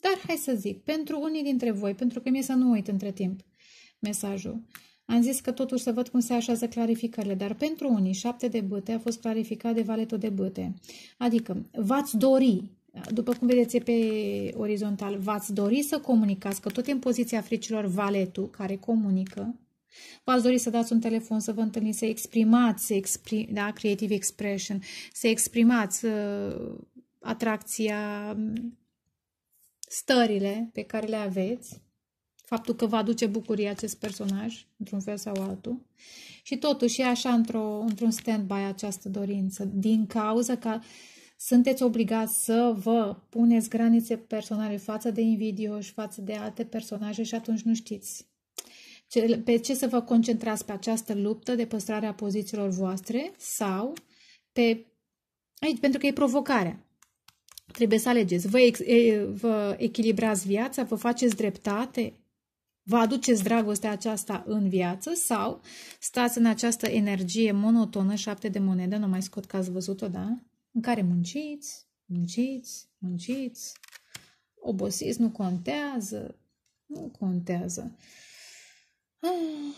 Speaker 1: Dar hai să zic, pentru unii dintre voi, pentru că mie să nu uit între timp mesajul. Am zis că totuși să văd cum se așează clarificările, dar pentru unii șapte de băte a fost clarificat de valetul de băte. Adică, v-ați dori, după cum vedeți pe orizontal, v-ați dori să comunicați, că tot în poziția fricilor valetul care comunică, V-ați dori să dați un telefon, să vă întâlniți, să exprimați, să expri da, creative expression, să exprimați uh, atracția, stările pe care le aveți faptul că va aduce bucurie acest personaj, într-un fel sau altul. Și totuși e așa într-o, într-un stand-by această dorință, din cauza că sunteți obligați să vă puneți granițe personale față de invidioși, față de alte personaje și atunci nu știți ce, pe ce să vă concentrați pe această luptă de păstrare a pozițiilor voastre sau pe... Aici, pentru că e provocarea. Trebuie să alegeți. Vă, ex, vă echilibrați viața, vă faceți dreptate, Vă aduceți dragostea aceasta în viață sau stați în această energie monotonă, șapte de monede, nu mai scot că ați văzut-o, da? În care munciți, munciți, munciți, obosiți, nu contează, nu contează. Ah.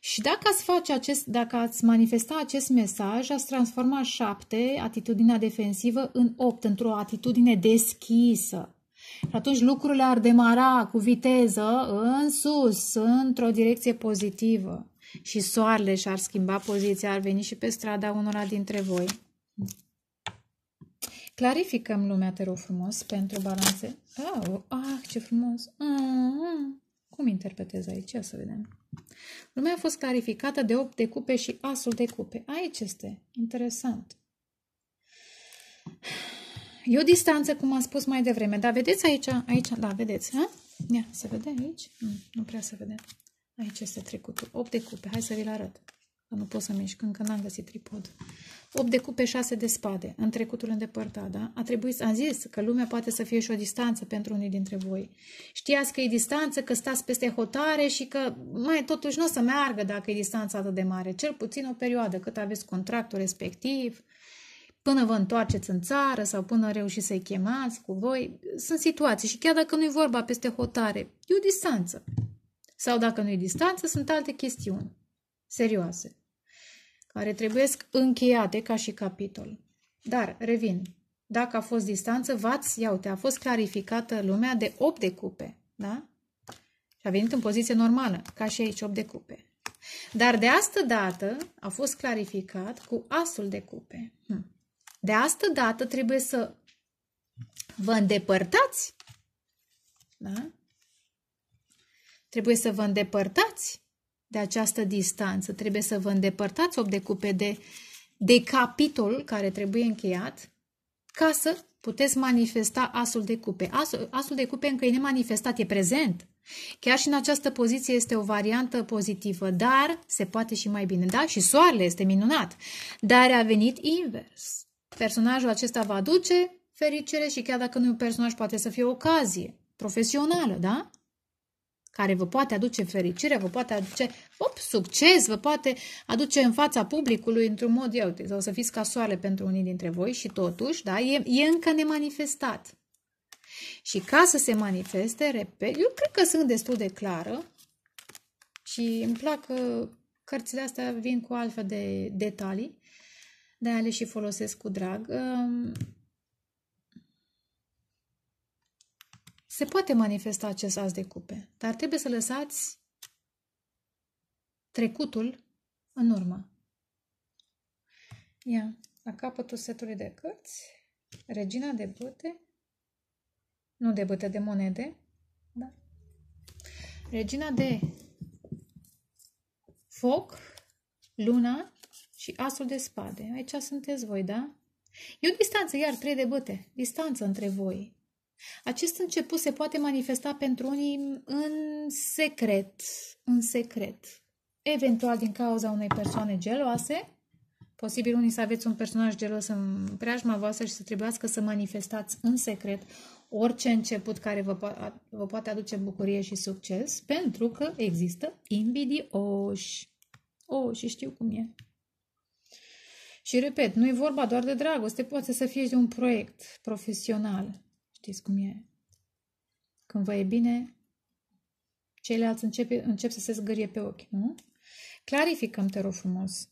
Speaker 1: Și dacă ați face acest, dacă ați manifesta acest mesaj, ați transforma șapte, atitudinea defensivă, în opt, într-o atitudine deschisă, și atunci lucrurile ar demara cu viteză în sus, într-o direcție pozitivă. Și soarele și-ar schimba poziția, ar veni și pe strada unora dintre voi. Clarificăm lumea, te rog frumos, pentru balanțe. Oh, ah, ce frumos! Mm-hmm. Cum interpretez aici? Ia să vedem. Lumea a fost clarificată de 8 de cupe și asul de cupe. Aici este. Interesant. E o distanță, cum am spus mai devreme. Da, vedeți aici? Aici, da, vedeți, A? Ia, se vede aici? Nu, nu prea se vede. Aici este trecutul. 8 de cupe. Hai să vi-l arăt. Că nu pot să mișc, încă n-am găsit tripod. 8 de cupe, 6 de spade, în trecutul îndepărtat, da? A trebuit, am zis că lumea poate să fie și o distanță pentru unii dintre voi. Știați că e distanță, că stați peste hotare și că mai totuși nu o să meargă dacă e distanța atât de mare. Cel puțin o perioadă cât aveți contractul respectiv, până vă întoarceți în țară sau până reușiți să-i chemați cu voi. Sunt situații și chiar dacă nu i vorba peste hotare, e o distanță. Sau dacă nu i distanță, sunt alte chestiuni serioase care trebuie încheiate ca și capitol. Dar, revin, dacă a fost distanță, v-ați, iau, a fost clarificată lumea de 8 de cupe, da? Și a venit în poziție normală, ca și aici, 8 de cupe. Dar de astă dată a fost clarificat cu asul de cupe. Hm. De asta dată trebuie să vă îndepărtați. Da? Trebuie să vă îndepărtați de această distanță. Trebuie să vă îndepărtați 8 de cupe de, de capitol care trebuie încheiat ca să puteți manifesta asul de cupe. Asul, asul de cupe încă e nemanifestat, e prezent. Chiar și în această poziție este o variantă pozitivă, dar se poate și mai bine, da? Și soarele este minunat, dar a venit invers. Personajul acesta va aduce fericire și chiar dacă nu e un personaj, poate să fie o ocazie profesională, da? Care vă poate aduce fericire, vă poate aduce op, succes, vă poate aduce în fața publicului într-un mod, eu, o să fiți ca soare pentru unii dintre voi și totuși, da, e, e încă nemanifestat. Și ca să se manifeste, repet, eu cred că sunt destul de clară și îmi plac că cărțile astea vin cu altfel de detalii de-aia le și folosesc cu drag. Se poate manifesta acest as de cupe, dar trebuie să lăsați trecutul în urmă. Ia, la capătul setului de cărți, regina de bâte, nu de bâte, de monede, da? regina de foc, luna și asul de spade. Aici sunteți voi, da? E o distanță, iar trei de băte. Distanță între voi. Acest început se poate manifesta pentru unii în secret, în secret. Eventual din cauza unei persoane geloase, posibil unii să aveți un personaj gelos în preajma voastră și să trebuiască să manifestați în secret orice început care vă, po- vă poate aduce bucurie și succes, pentru că există invidioși. O, oh, și știu cum e. Și repet, nu e vorba doar de dragoste, poate să fie și un proiect profesional. Știți cum e? Când vă e bine, ceilalți încep, încep să se zgârie pe ochi, nu? Clarificăm, te rog frumos.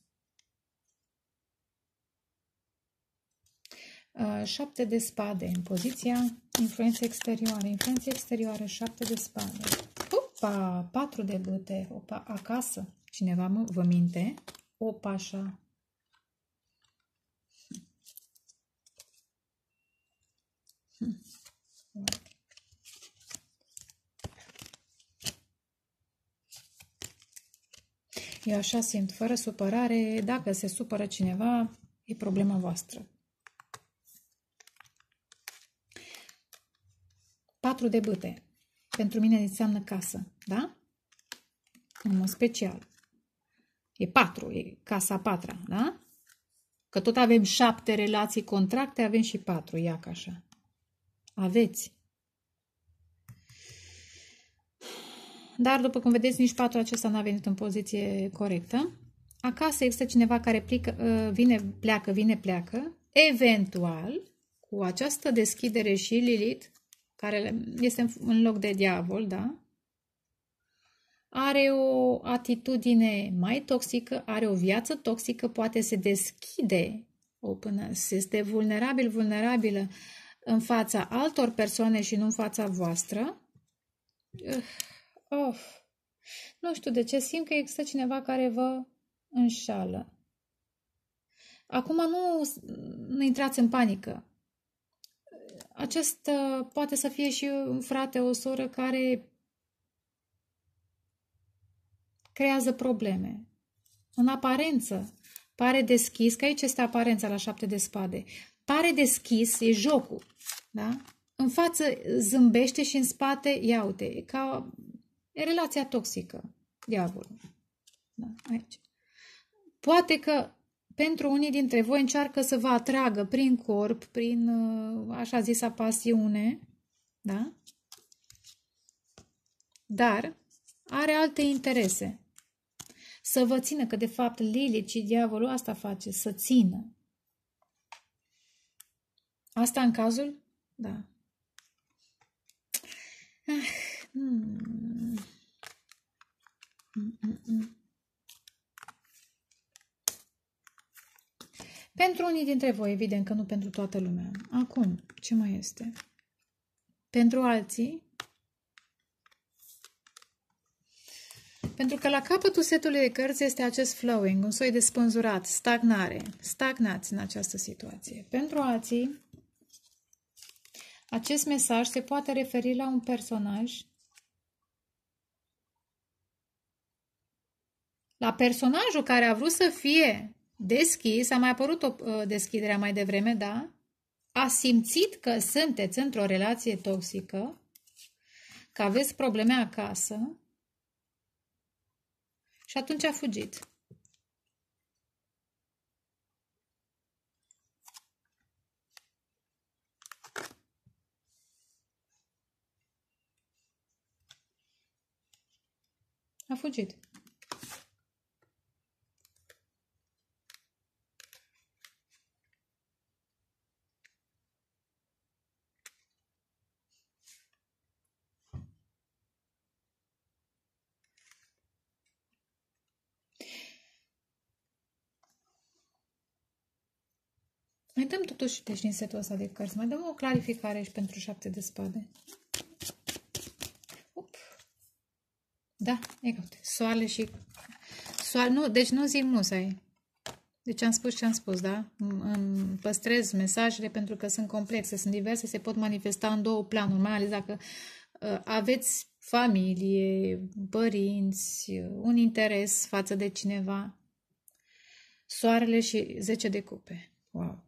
Speaker 1: Șapte de spade în poziția influențe exterioară. Influențe exterioară, șapte de spade. Opa, patru de bâte, opa, acasă. Cineva mă, vă minte? Opa, așa. Eu așa simt, fără supărare, dacă se supără cineva, e problema voastră. Patru de bâte. Pentru mine înseamnă casă, da? În mod special. E patru, e casa patra, da? Că tot avem șapte relații contracte, avem și patru, ia ca așa. Aveți dar după cum vedeți nici patul acesta n-a venit în poziție corectă. Acasă există cineva care plică, ă, vine, pleacă, vine, pleacă. Eventual, cu această deschidere și Lilith, care este în loc de diavol, da? Are o atitudine mai toxică, are o viață toxică, poate se deschide, se este vulnerabil, vulnerabilă în fața altor persoane și nu în fața voastră. Of! Nu știu de ce, simt că există cineva care vă înșală. Acum nu, nu intrați în panică. Acesta poate să fie și un frate, o soră care creează probleme. În aparență, pare deschis, că aici este aparența la șapte de spade. Pare deschis, e jocul, da? În față zâmbește și în spate, iaute. E ca E relația toxică, diavolul. Da, aici. Poate că pentru unii dintre voi încearcă să vă atragă prin corp, prin uh, așa zisa pasiune, da? Dar are alte interese. Să vă țină, că de fapt Lili și diavolul asta face, să țină. Asta în cazul? Da. Ah. Hmm. Pentru unii dintre voi, evident că nu pentru toată lumea. Acum, ce mai este? Pentru alții, Pentru că la capătul setului de cărți este acest flowing, un soi de spânzurat, stagnare. Stagnați în această situație. Pentru alții, acest mesaj se poate referi la un personaj La personajul care a vrut să fie deschis, a mai apărut o uh, deschidere mai devreme, da? A simțit că sunteți într-o relație toxică, că aveți probleme acasă și atunci a fugit. A fugit. Mai dăm totuși, deci din setul ăsta de cărți, mai dăm o clarificare și pentru șapte de spade. Up. Da, e gata. Soarele și... Soare... Nu, deci nu zic musai. Deci am spus ce am spus, da? Îmi păstrez mesajele pentru că sunt complexe, sunt diverse, se pot manifesta în două planuri, mai ales dacă uh, aveți familie, părinți, un interes față de cineva. Soarele și 10 de cupe. Wow!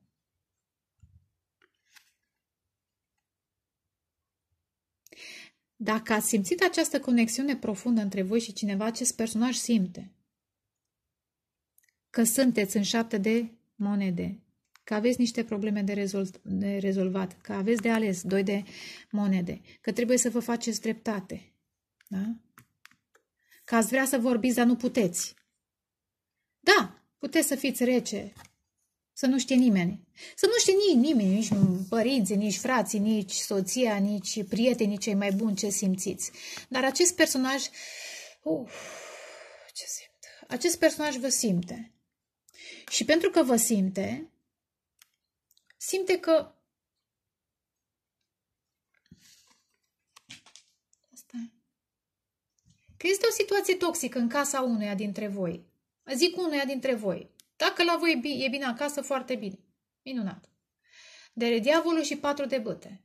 Speaker 1: Dacă ați simțit această conexiune profundă între voi și cineva, acest personaj simte că sunteți în șapte de monede, că aveți niște probleme de, rezol- de rezolvat, că aveți de ales doi de monede, că trebuie să vă faceți dreptate, da? că ați vrea să vorbiți, dar nu puteți. Da, puteți să fiți rece, să nu știe nimeni. Să nu știe nici nimeni, nici părinții, nici frații, nici soția, nici prietenii cei mai buni ce simțiți. Dar acest personaj... Uf, ce simt? Acest personaj vă simte. Și pentru că vă simte, simte că... Asta. Că este o situație toxică în casa unuia dintre voi. Zic unuia dintre voi. Dacă la voi e bine acasă, foarte bine. Minunat. De diavolul și patru de băte.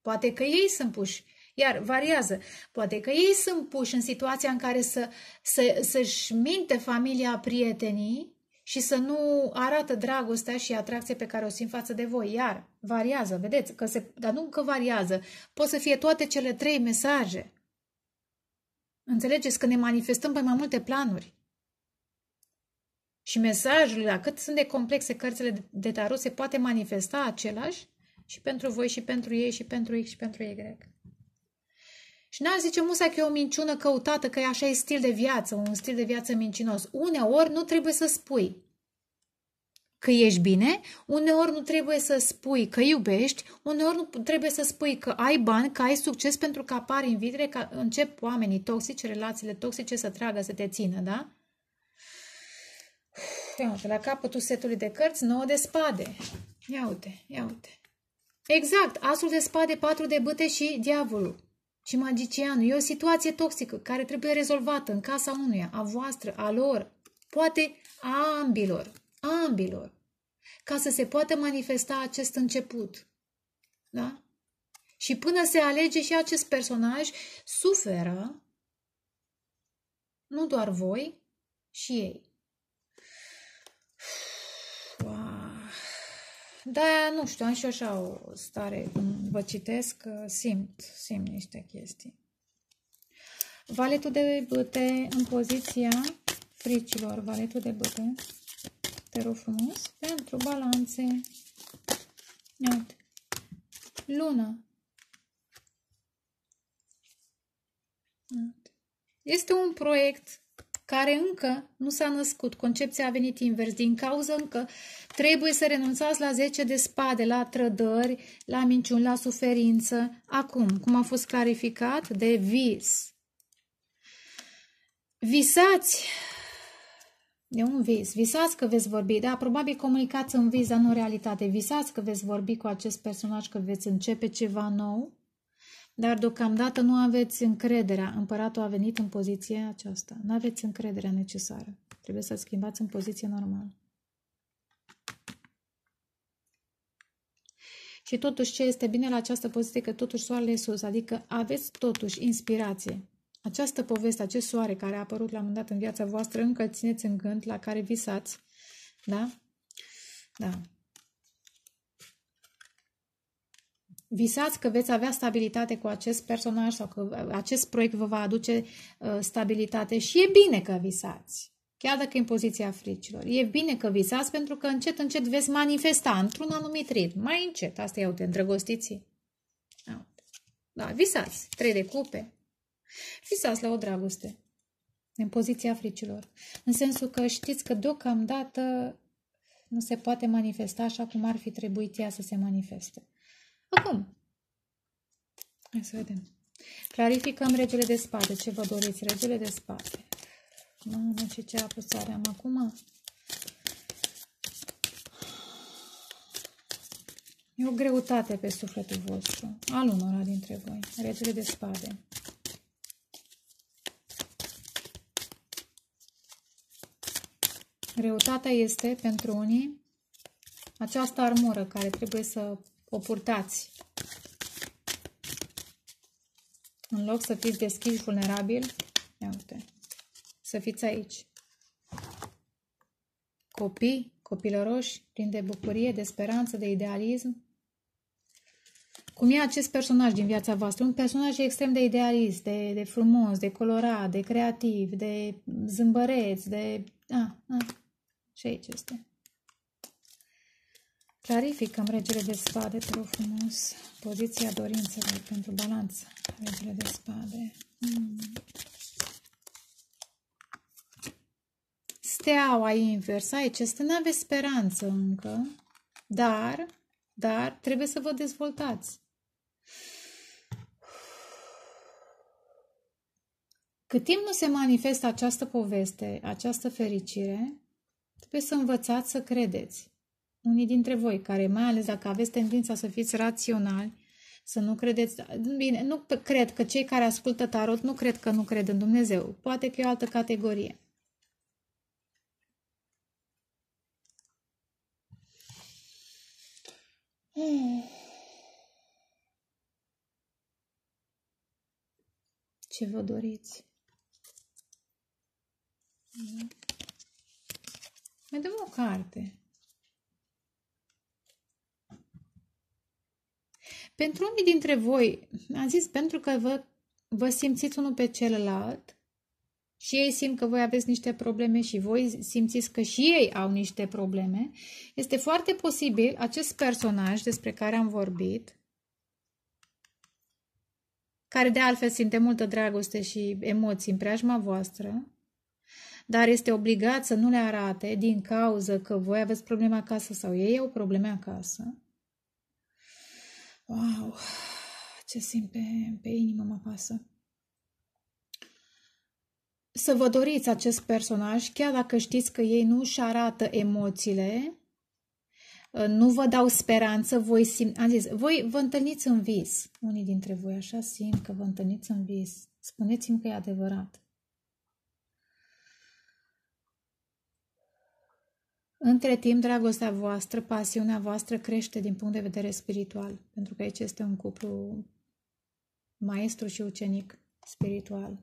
Speaker 1: Poate că ei sunt puși, iar variază, poate că ei sunt puși în situația în care să, să, să-și minte familia prietenii și să nu arată dragostea și atracția pe care o simt față de voi. Iar variază, vedeți, că se, dar nu că variază, pot să fie toate cele trei mesaje. Înțelegeți că ne manifestăm pe mai multe planuri. Și mesajul, la cât sunt de complexe cărțile de tarot, se poate manifesta același și pentru voi, și pentru ei, și pentru X, și pentru Y. Și n-aș zice musa că e o minciună căutată, că e așa e stil de viață, un stil de viață mincinos. Uneori nu trebuie să spui că ești bine, uneori nu trebuie să spui că iubești, uneori nu trebuie să spui că ai bani, că ai succes pentru că apar invidere, că încep oamenii toxici, relațiile toxice să tragă, să te țină, da? Ia uite, la capătul setului de cărți, 9 de spade. Ia uite, ia uite. Exact, asul de spade, patru de băte și diavolul. Și magicianul. E o situație toxică care trebuie rezolvată în casa unuia, a voastră, a lor, poate a ambilor, a ambilor, ca să se poată manifesta acest început. Da? Și până se alege și acest personaj, suferă nu doar voi și ei. Da, nu știu, am și eu așa o stare, când vă citesc, uh, simt, simt niște chestii. Valetul de băte în poziția fricilor, valetul de băte, te rog frumos, pentru balanțe. Iată. Luna. Este un proiect care încă nu s-a născut. Concepția a venit invers, din cauza încă trebuie să renunțați la 10 de spade, la trădări, la minciuni, la suferință. Acum, cum a fost clarificat, de vis. Visați de un vis. Visați că veți vorbi, da? Probabil comunicați în vis, dar nu în realitate. Visați că veți vorbi cu acest personaj, că veți începe ceva nou. Dar deocamdată nu aveți încrederea. Împăratul a venit în poziția aceasta. Nu aveți încrederea necesară. Trebuie să schimbați în poziție normală. Și totuși ce este bine la această poziție, că totuși soarele e sus, adică aveți totuși inspirație. Această poveste, acest soare care a apărut la un moment dat în viața voastră, încă țineți în gând, la care visați, da? Da. visați că veți avea stabilitate cu acest personaj sau că acest proiect vă va aduce uh, stabilitate și e bine că visați. Chiar dacă e în poziția fricilor. E bine că visați pentru că încet, încet veți manifesta într-un anumit ritm. Mai încet. Asta e uite, îndrăgostiți. Da, visați. Trei de cupe. Visați la o dragoste. În poziția fricilor. În sensul că știți că deocamdată nu se poate manifesta așa cum ar fi trebuit ea să se manifeste. Acum, hai să vedem. Clarificăm regele de spade. Ce vă doriți? Regele de spade. Mamă, ce ce apăsare am acum? E o greutate pe sufletul vostru, al unora dintre voi. Regele de spade. Greutatea este pentru unii această armură care trebuie să o purtați. În loc să fiți deschiși, vulnerabil, ia uite, să fiți aici. Copii, copilăroși, plini de bucurie, de speranță, de idealism. Cum e acest personaj din viața voastră? Un personaj extrem de idealist, de, de frumos, de colorat, de creativ, de zâmbăreț, de... A, a. Și aici este. Clarificăm regele de spade, te rog frumos. Poziția dorințelor pentru balanță. Regele de spade. Mm. Steaua invers. Aici este, nu aveți speranță încă, dar, dar trebuie să vă dezvoltați. Cât timp nu se manifestă această poveste, această fericire, trebuie să învățați să credeți. Unii dintre voi, care mai ales dacă aveți tendința să fiți raționali, să nu credeți... Bine, nu cred că cei care ascultă tarot nu cred că nu cred în Dumnezeu. Poate că e o altă categorie. Ce vă doriți? Mai dăm o carte. Pentru unii dintre voi, am zis pentru că vă, vă simțiți unul pe celălalt și ei simt că voi aveți niște probleme și voi simțiți că și ei au niște probleme, este foarte posibil acest personaj despre care am vorbit, care de altfel simte multă dragoste și emoții în preajma voastră, dar este obligat să nu le arate din cauză că voi aveți probleme acasă sau ei au probleme acasă, Wow, ce simt pe, pe inimă mă pasă. Să vă doriți acest personaj, chiar dacă știți că ei nu își arată emoțiile, uh, nu vă dau speranță, voi simt, am zis, voi vă întâlniți în vis. Unii dintre voi așa simt că vă întâlniți în vis. Spuneți-mi că e adevărat. Între timp, dragostea voastră, pasiunea voastră crește din punct de vedere spiritual, pentru că aici este un cuplu maestru și ucenic spiritual.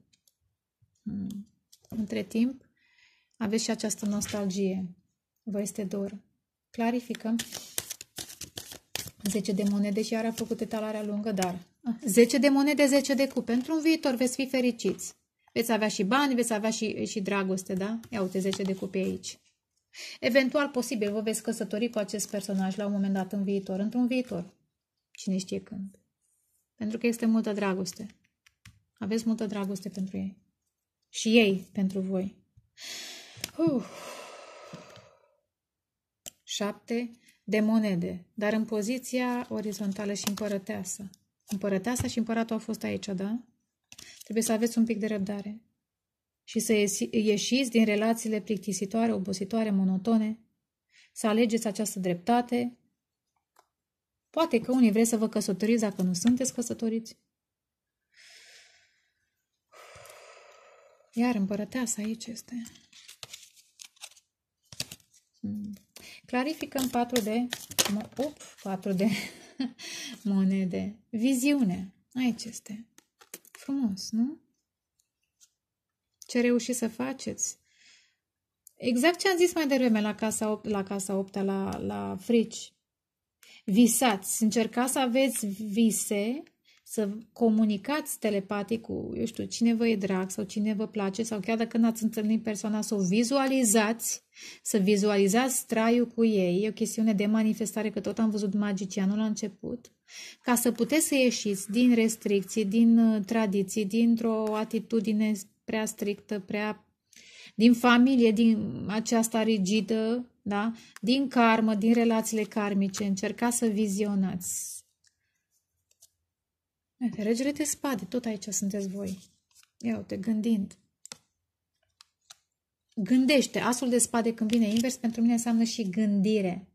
Speaker 1: Hmm. Între timp, aveți și această nostalgie. Vă este dor. Clarificăm. 10 de monede și iar a făcut etalarea lungă, dar 10 ah, de monede, 10 de cupe. Pentru un viitor veți fi fericiți. Veți avea și bani, veți avea și, și dragoste, da? Ia uite, 10 de cupe aici. Eventual, posibil, vă veți căsători cu acest personaj la un moment dat în viitor, într-un viitor. Cine știe când. Pentru că este multă dragoste. Aveți multă dragoste pentru ei. Și ei pentru voi. Uf. Șapte de monede, dar în poziția orizontală și împărăteasă. Împărăteasa și împăratul au fost aici, da? Trebuie să aveți un pic de răbdare și să ieșiți din relațiile plictisitoare, obositoare, monotone, să alegeți această dreptate. Poate că unii vreți să vă căsătoriți dacă nu sunteți căsătoriți. Iar împărăteasa aici este. Clarificăm 4 de, op, 4 de (laughs) monede. Viziune. Aici este. Frumos, nu? ce reușiți să faceți. Exact ce am zis mai devreme la casa 8, la, casa 8 la, la frici. Visați, încercați să aveți vise, să comunicați telepatic cu, eu știu, cine vă e drag sau cine vă place sau chiar dacă n-ați întâlnit persoana, să o vizualizați, să vizualizați traiul cu ei. E o chestiune de manifestare, că tot am văzut magicianul la început. Ca să puteți să ieșiți din restricții, din uh, tradiții, dintr-o atitudine prea strictă, prea din familie, din aceasta rigidă, da? din karmă, din relațiile karmice. Încercați să vizionați. Regele de spade, tot aici sunteți voi. Ia uite, gândind. Gândește. Asul de spade când vine invers, pentru mine înseamnă și gândire.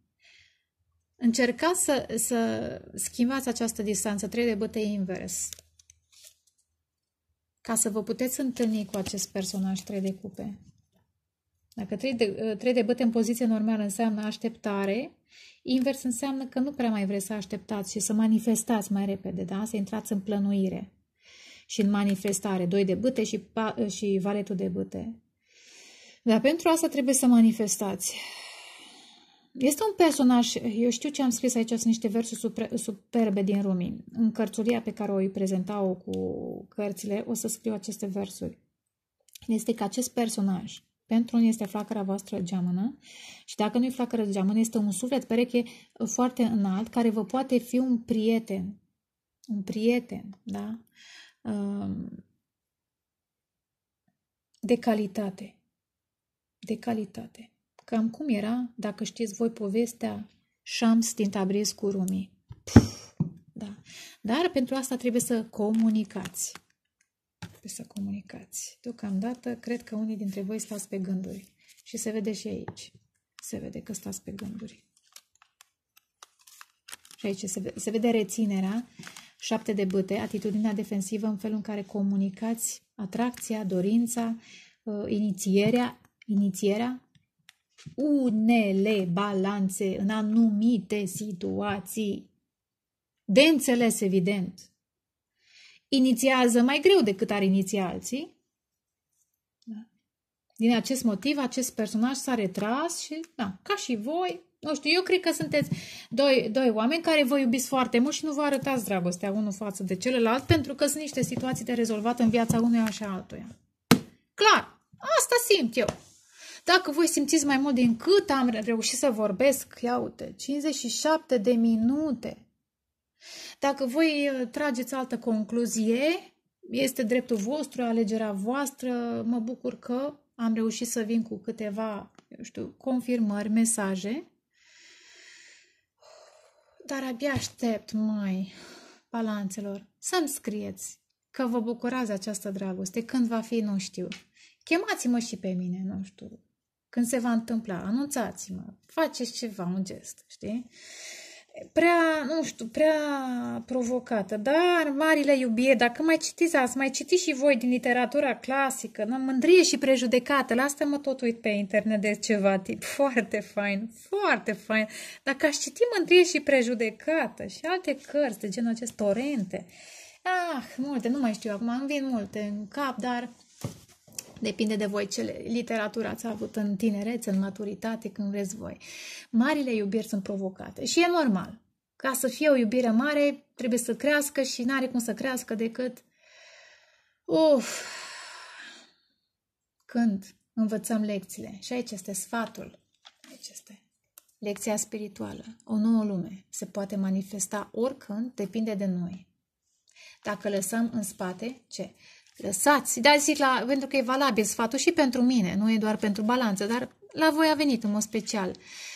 Speaker 1: Încercați să, să schimbați această distanță, trei de bătăi invers ca să vă puteți întâlni cu acest personaj 3 de cupe. Dacă 3 de, 3 ă, de băte în poziție normală înseamnă așteptare, invers înseamnă că nu prea mai vreți să așteptați și să manifestați mai repede, da? să intrați în plănuire și în manifestare. 2 de băte și, ă, și valetul de băte. Dar pentru asta trebuie să manifestați. Este un personaj, eu știu ce am scris aici, sunt niște versuri superbe din Rumi. În cărțuria pe care o îi prezentau cu cărțile, o să scriu aceste versuri. Este că acest personaj, pentru unii este flacăra voastră geamănă și dacă nu-i flacără geamănă, este un suflet pereche uh, foarte înalt care vă poate fi un prieten. Un prieten, da? Um, de calitate. De calitate. Cam cum era, dacă știți voi povestea, Shams din Tabriz cu Rumi. da. Dar pentru asta trebuie să comunicați. Trebuie să comunicați. Deocamdată, cred că unii dintre voi stați pe gânduri. Și se vede și aici. Se vede că stați pe gânduri. Și aici se vede, se vede reținerea, șapte de băte, atitudinea defensivă în felul în care comunicați atracția, dorința, uh, inițierea, inițierea unele balanțe în anumite situații. De înțeles, evident. Inițiază mai greu decât ar iniția alții. Da. Din acest motiv, acest personaj s-a retras și, da, ca și voi, nu știu, eu cred că sunteți doi, doi oameni care vă iubiți foarte mult și nu vă arătați dragostea unul față de celălalt pentru că sunt niște situații de rezolvat în viața unuia și altuia. Clar, asta simt eu. Dacă voi simțiți mai mult din cât am reușit să vorbesc, ia uite, 57 de minute. Dacă voi uh, trageți altă concluzie, este dreptul vostru, alegerea voastră. Mă bucur că am reușit să vin cu câteva, eu știu, confirmări, mesaje. Dar abia aștept mai balanțelor să-mi scrieți că vă bucurați această dragoste. Când va fi, nu știu. Chemați-mă și pe mine, nu știu când se va întâmpla, anunțați-mă, faceți ceva, un gest, știi? Prea, nu știu, prea provocată, dar marile iubie, dacă mai citiți, azi, mai citiți și voi din literatura clasică, na, mândrie și prejudecată, la asta mă tot uit pe internet de ceva tip, foarte fain, foarte fain. Dacă aș citi mândrie și prejudecată și alte cărți de genul acest, torente, ah, multe, nu mai știu acum, îmi vin multe în cap, dar Depinde de voi ce literatură ați avut în tinerețe, în maturitate, când vreți voi. Marile iubiri sunt provocate și e normal. Ca să fie o iubire mare, trebuie să crească și n-are cum să crească decât... Uf! Când învățăm lecțiile. Și aici este sfatul. Aici este lecția spirituală. O nouă lume se poate manifesta oricând, depinde de noi. Dacă lăsăm în spate, ce? Lăsați, zic la, pentru că e valabil sfatul și pentru mine, nu e doar pentru balanță, dar la voi a venit în mod special.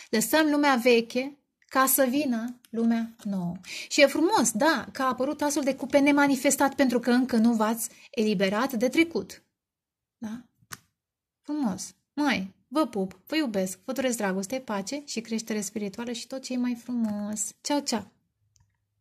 Speaker 1: Lăsăm lumea veche ca să vină lumea nouă. Și e frumos, da, că a apărut astfel de cupe nemanifestat pentru că încă nu v-ați eliberat de trecut. Da? Frumos. Mai, vă pup, vă iubesc, vă doresc dragoste, pace și creștere spirituală și tot ce e mai frumos. Ceau, ceau!